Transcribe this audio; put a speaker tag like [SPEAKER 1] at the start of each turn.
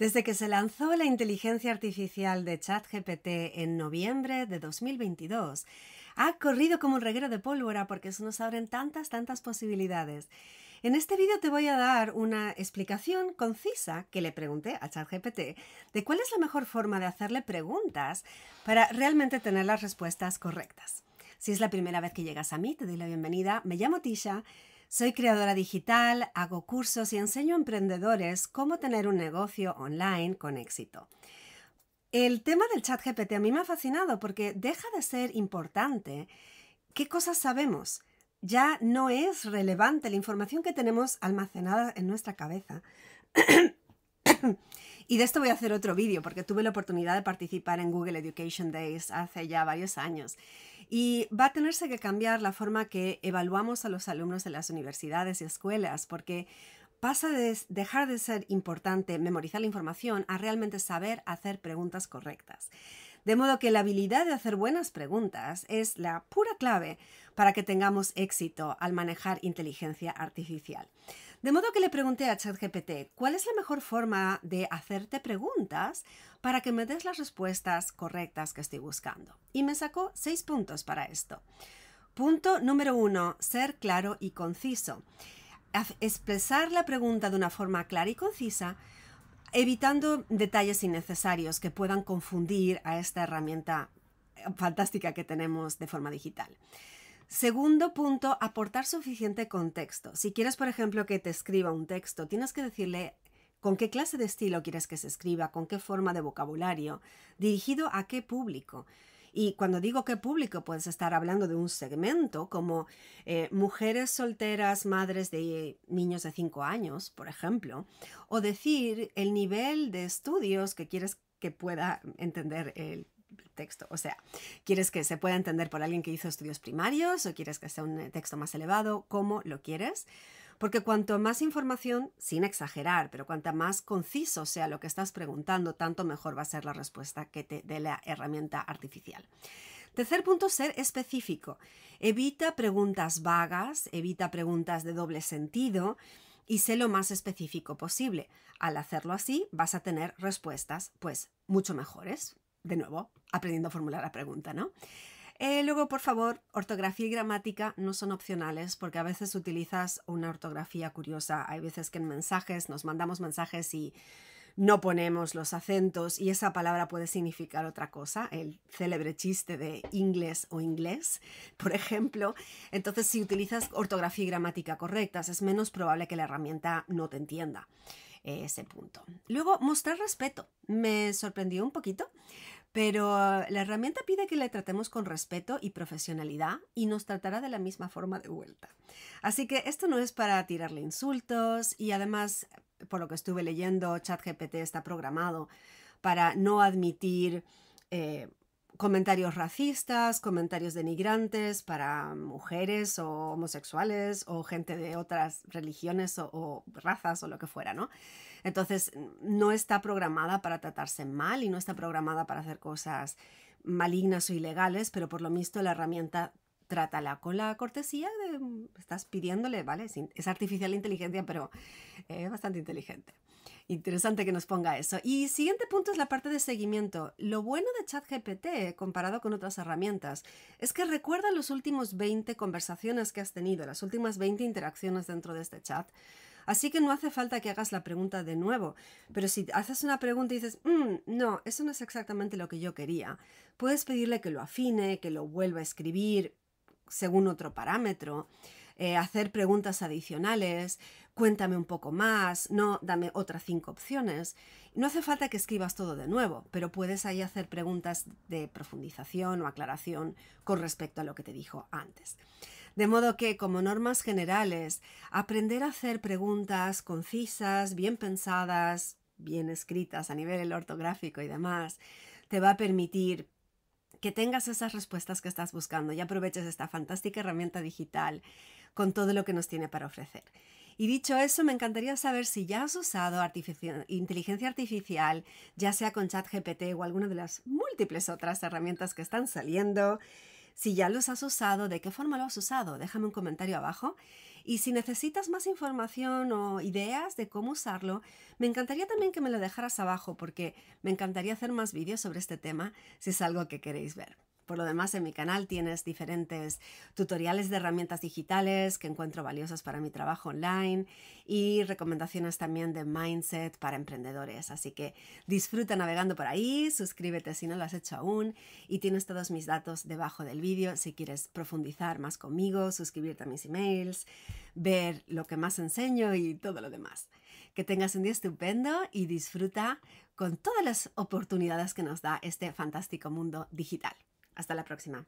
[SPEAKER 1] Desde que se lanzó la inteligencia artificial de ChatGPT en noviembre de 2022, ha corrido como un reguero de pólvora porque se nos abren tantas, tantas posibilidades. En este vídeo te voy a dar una explicación concisa que le pregunté a ChatGPT de cuál es la mejor forma de hacerle preguntas para realmente tener las respuestas correctas. Si es la primera vez que llegas a mí, te doy la bienvenida. Me llamo Tisha soy creadora digital, hago cursos y enseño a emprendedores cómo tener un negocio online con éxito. El tema del chat GPT a mí me ha fascinado porque deja de ser importante qué cosas sabemos. Ya no es relevante la información que tenemos almacenada en nuestra cabeza. y de esto voy a hacer otro vídeo porque tuve la oportunidad de participar en Google Education Days hace ya varios años y va a tenerse que cambiar la forma que evaluamos a los alumnos de las universidades y escuelas, porque pasa de dejar de ser importante memorizar la información a realmente saber hacer preguntas correctas. De modo que la habilidad de hacer buenas preguntas es la pura clave para que tengamos éxito al manejar inteligencia artificial. De modo que le pregunté a ChatGPT, ¿cuál es la mejor forma de hacerte preguntas para que me des las respuestas correctas que estoy buscando? Y me sacó seis puntos para esto. Punto número uno, ser claro y conciso. Expresar la pregunta de una forma clara y concisa evitando detalles innecesarios que puedan confundir a esta herramienta eh, fantástica que tenemos de forma digital. Segundo punto, aportar suficiente contexto. Si quieres, por ejemplo, que te escriba un texto, tienes que decirle con qué clase de estilo quieres que se escriba, con qué forma de vocabulario, dirigido a qué público. Y cuando digo que público, puedes estar hablando de un segmento como eh, mujeres solteras, madres de niños de 5 años, por ejemplo, o decir el nivel de estudios que quieres que pueda entender el texto. O sea, ¿quieres que se pueda entender por alguien que hizo estudios primarios o quieres que sea un eh, texto más elevado? ¿Cómo lo quieres? Porque cuanto más información, sin exagerar, pero cuanta más conciso sea lo que estás preguntando, tanto mejor va a ser la respuesta que te dé la herramienta artificial. Tercer punto, ser específico. Evita preguntas vagas, evita preguntas de doble sentido y sé lo más específico posible. Al hacerlo así, vas a tener respuestas, pues, mucho mejores. De nuevo, aprendiendo a formular la pregunta, ¿no? Eh, luego, por favor, ortografía y gramática no son opcionales porque a veces utilizas una ortografía curiosa. Hay veces que en mensajes nos mandamos mensajes y no ponemos los acentos y esa palabra puede significar otra cosa, el célebre chiste de inglés o inglés, por ejemplo. Entonces, si utilizas ortografía y gramática correctas, es menos probable que la herramienta no te entienda eh, ese punto. Luego, mostrar respeto. Me sorprendió un poquito pero la herramienta pide que la tratemos con respeto y profesionalidad y nos tratará de la misma forma de vuelta. Así que esto no es para tirarle insultos y además, por lo que estuve leyendo, ChatGPT está programado para no admitir eh, comentarios racistas, comentarios denigrantes para mujeres o homosexuales o gente de otras religiones o, razas o lo que fuera, ¿no? Entonces, no está programada para tratarse mal y no está programada para hacer cosas malignas o ilegales, pero por lo visto la herramienta trátala con la cortesía de, mm, estás pidiéndole, ¿vale? Es artificial inteligencia, pero es eh, bastante inteligente. Interesante que nos ponga eso. Y siguiente punto es la parte de seguimiento. Lo bueno de ChatGPT eh, comparado con otras herramientas es que recuerda los últimos 20 conversaciones que has tenido, las últimas 20 interacciones dentro de este chat. Así que no hace falta que hagas la pregunta de nuevo, pero si haces una pregunta y dices, mm, no, eso no es exactamente lo que yo quería, puedes pedirle que lo afine, que lo vuelva a escribir, según otro parámetro, eh, hacer preguntas adicionales, cuéntame un poco más, no, dame otras cinco opciones. No hace falta que escribas todo de nuevo, pero puedes ahí hacer preguntas de profundización o aclaración con respecto a lo que te dijo antes. De modo que, como normas generales, aprender a hacer preguntas concisas, bien pensadas, bien escritas a nivel ortográfico y demás, te va a permitir que tengas esas respuestas que estás buscando y aproveches esta fantástica herramienta digital con todo lo que nos tiene para ofrecer. Y dicho eso, me encantaría saber si ya has usado inteligencia artificial, ya sea con ChatGPT o alguna de las múltiples otras herramientas que están saliendo. Si ya los has usado, ¿de qué forma lo has usado? Déjame un comentario abajo y si necesitas más información o ideas de cómo usarlo, me encantaría también que me lo dejaras abajo porque me encantaría hacer más vídeos sobre este tema si es algo que queréis ver. Por lo demás, en mi canal tienes diferentes tutoriales de herramientas digitales que encuentro valiosas para mi trabajo online y recomendaciones también de mindset para emprendedores. Así que disfruta navegando por ahí, suscríbete si no lo has hecho aún y tienes todos mis datos debajo del vídeo si quieres profundizar más conmigo, suscribirte a mis emails, ver lo que más enseño y todo lo demás. Que tengas un día estupendo y disfruta con todas las oportunidades que nos da este fantástico mundo digital. Hasta la próxima.